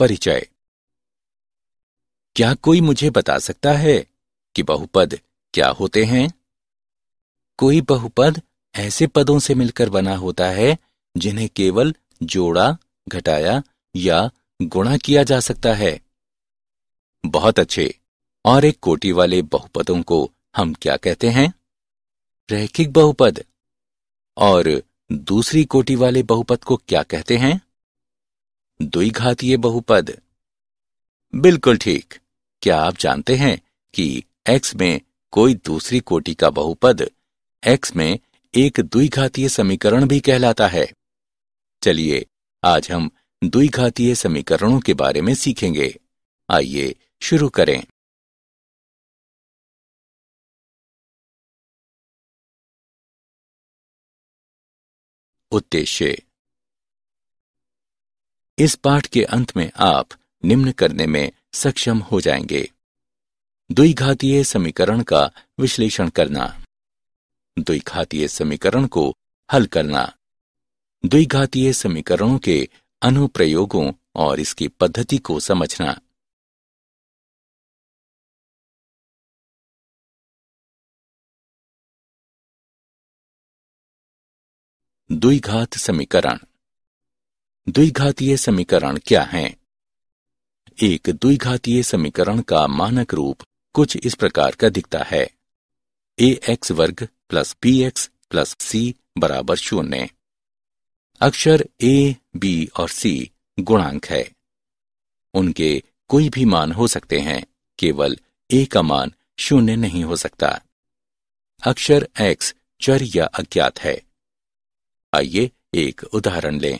परिचय क्या कोई मुझे बता सकता है कि बहुपद क्या होते हैं कोई बहुपद ऐसे पदों से मिलकर बना होता है जिन्हें केवल जोड़ा घटाया या गुणा किया जा सकता है बहुत अच्छे और एक कोटि वाले बहुपदों को हम क्या कहते हैं रैखिक बहुपद और दूसरी कोटि वाले बहुपद को क्या कहते हैं द्विघातीय बहुपद बिल्कुल ठीक क्या आप जानते हैं कि x में कोई दूसरी कोटि का बहुपद x में एक द्विघातीय समीकरण भी कहलाता है चलिए आज हम द्विघातीय समीकरणों के बारे में सीखेंगे आइए शुरू करें उद्देश्य इस पाठ के अंत में आप निम्न करने में सक्षम हो जाएंगे द्विघातीय समीकरण का विश्लेषण करना द्विघातीय समीकरण को हल करना द्विघातीय समीकरणों के अनुप्रयोगों और इसकी पद्धति को समझना द्विघात समीकरण द्विघातीय समीकरण क्या है एक द्विघातीय समीकरण का मानक रूप कुछ इस प्रकार का दिखता है ए एक्स वर्ग plus B X plus C बराबर शून्य अक्षर ए बी और सी गुणांक है उनके कोई भी मान हो सकते हैं केवल ए का मान शून्य नहीं हो सकता अक्षर एक्स चर या अज्ञात है आइए एक उदाहरण लें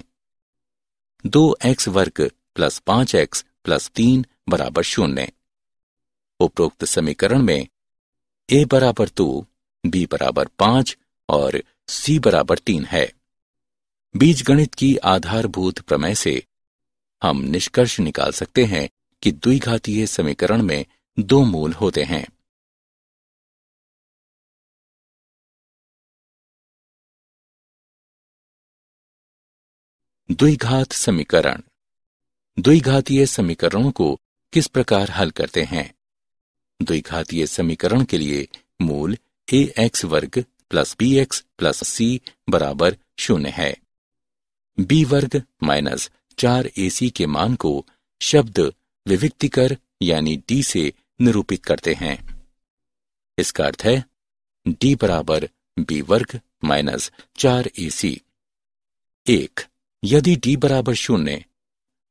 दो एक्स वर्ग प्लस पांच एक्स प्लस तीन बराबर शून्य उपरोक्त समीकरण में ए बराबर दो बी बराबर पांच और सी बराबर तीन है बीज गणित की आधारभूत प्रमेय से हम निष्कर्ष निकाल सकते हैं कि द्विघातीय समीकरण में दो मूल होते हैं द्विघात समीकरण द्विघातीय समीकरणों को किस प्रकार हल करते हैं द्विघातीय समीकरण के लिए मूल ए एक्स वर्ग plus B X plus C बराबर शून्य है बी वर्ग माइनस चार ए सी के मान को शब्द विविक्तिकर यानी डी से निरूपित करते हैं इसका अर्थ है डी बराबर बी वर्ग माइनस चार ए सी एक यदि डी बराबर शून्य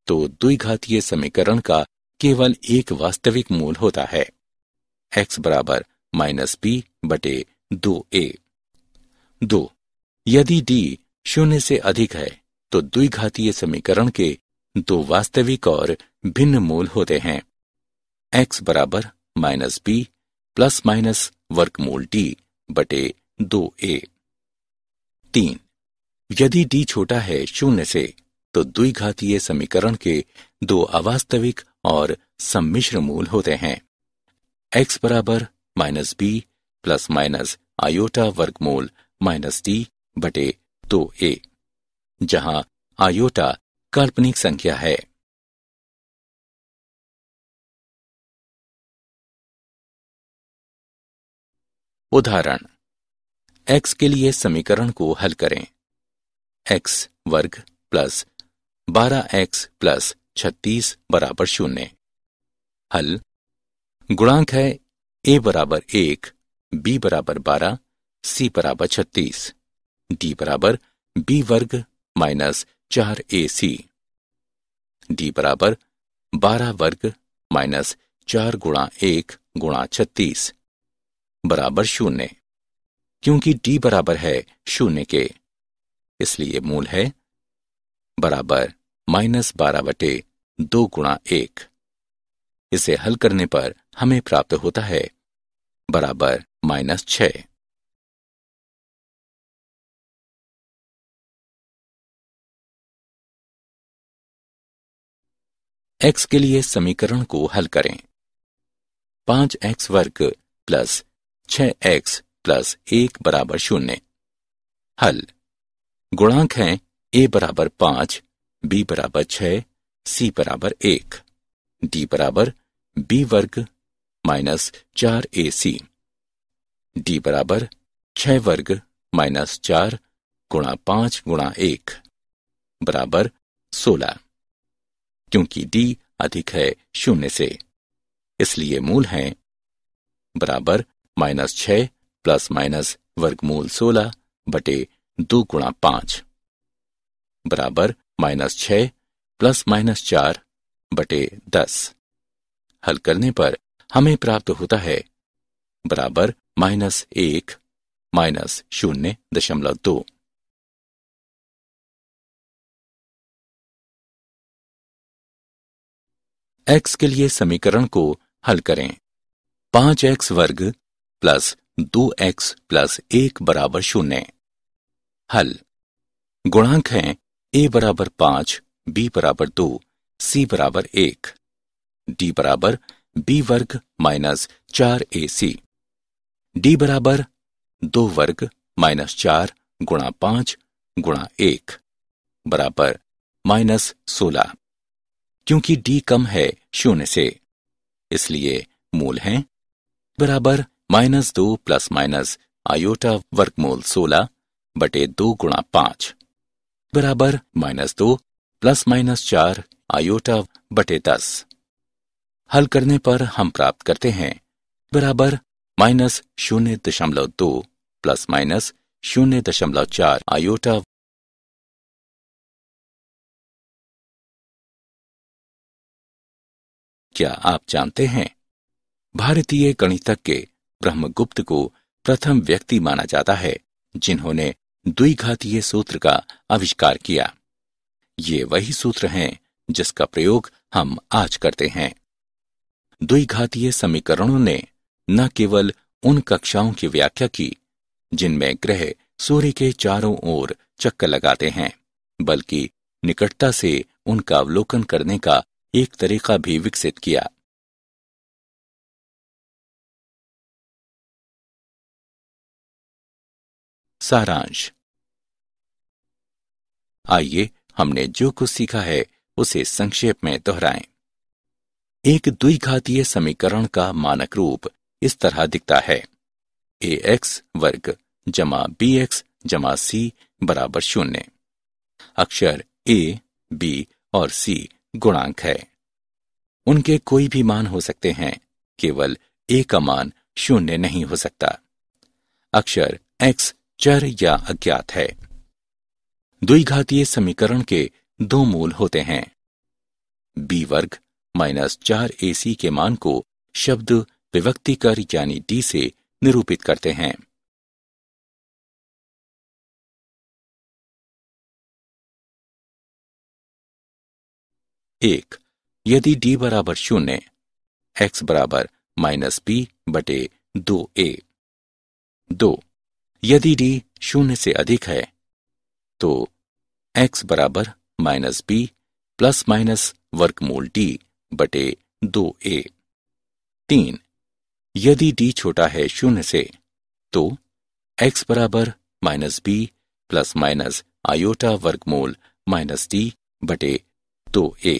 तो द्विघातीय समीकरण का केवल एक वास्तविक मूल होता है एक्स बराबर माइनस बी बटे दो ए दो यदि डी शून्य से अधिक है तो द्विघातीय समीकरण के दो वास्तविक और भिन्न मूल होते हैं एक्स बराबर माइनस बी प्लस माइनस वर्गमूल डी बटे दो ए तीन यदि डी छोटा है शून्य से तो द्विघातीय समीकरण के दो अवास्तविक और सम्मिश्र मूल होते हैं एक्स बराबर minus B plus minus iota वर्गमूल माइनस डी बटे दो ए जहां आयोटा काल्पनिक संख्या है उदाहरण x के लिए समीकरण को हल करें एक्स वर्ग प्लस बारह एक्स प्लस छत्तीस बराबर शून्य हल गुणांक है ए बराबर एक बी बराबर बारह सी बराबर छत्तीस डी बराबर बी वर्ग माइनस चार ए सी डी बराबर बारह वर्ग माइनस चार गुणा एक गुणा छत्तीस बराबर शून्य क्योंकि डी बराबर है शून्य के इसलिए मूल है बराबर माइनस बारह बटे दो गुणा एक इसे हल करने पर हमें प्राप्त होता है बराबर माइनस छ एक्स के लिए समीकरण को हल करें पांच एक्स वर्ग प्लस छ एक्स प्लस एक बराबर शून्य हल गुणांक हैं ए बराबर पांच बी बराबर छ सी बराबर एक डी बराबर बी वर्ग माइनस चार ए सी डी बराबर छ वर्ग माइनस चार गुणा पांच गुणा एक बराबर सोलह क्योंकि डी अधिक है शून्य से इसलिए मूल है बराबर माइनस छ प्लस माइनस वर्गमूल सोलह बटे दो गुणा पांच बराबर माइनस छ प्लस माइनस चार बटे दस हल करने पर हमें प्राप्त होता है बराबर माइनस एक माइनस शून्य दशमलव दो एक्स के लिए समीकरण को हल करें पांच एक्स वर्ग प्लस दो एक्स प्लस एक बराबर शून्य हल गुणांक हैं ए बराबर पांच बी बराबर दो सी बराबर एक डी बराबर बी वर्ग माइनस चार ए सी डी बराबर दो वर्ग माइनस चार गुणा पांच गुणा एक बराबर माइनस सोलह क्योंकि डी कम है शून्य से इसलिए मूल हैं बराबर माइनस दो प्लस माइनस आयोटा वर्गमूल सोलह बटे दो गुणा पांच बराबर माइनस दो प्लस माइनस चार आयोटा बटे दस हल करने पर हम प्राप्त करते हैं बराबर माइनस शून्य दशमलव दो प्लस माइनस शून्य दशमलव चार आयोटा क्या आप जानते हैं भारतीय गणितज्ञ ब्रह्मगुप्त को प्रथम व्यक्ति माना जाता है जिन्होंने द्विघातीय सूत्र का आविष्कार किया ये वही सूत्र हैं जिसका प्रयोग हम आज करते हैं द्विघातीय समीकरणों ने न केवल उन कक्षाओं की व्याख्या की जिनमें ग्रह सूर्य के चारों ओर चक्कर लगाते हैं बल्कि निकटता से उनका अवलोकन करने का एक तरीका भी विकसित किया सारांश आइए हमने जो कुछ सीखा है उसे संक्षेप में दोहराएं। एक द्विघातीय समीकरण का मानक रूप इस तरह दिखता है ए एक्स वर्ग जमा बी एक्स जमा सी बराबर शून्य अक्षर ए बी और सी गुणांक है उनके कोई भी मान हो सकते हैं केवल ए का मान शून्य नहीं हो सकता अक्षर एक्स चर या अज्ञात है द्विघातीय समीकरण के दो मूल होते हैं बी वर्ग माइनस चार ए सी के मान को शब्द विभक्ति कर यानी डी से निरूपित करते हैं एक यदि डी बराबर शून्य एक्स बराबर माइनस बी बटे दो ए दो यदि डी शून्य से अधिक है तो एक्स बराबर माइनस बी प्लस माइनस वर्कमूल डी बटे दो ए तीन यदि डी छोटा है शून्य से तो एक्स बराबर minus B plus minus iota वर्गमूल माइनस डी बटे दो ए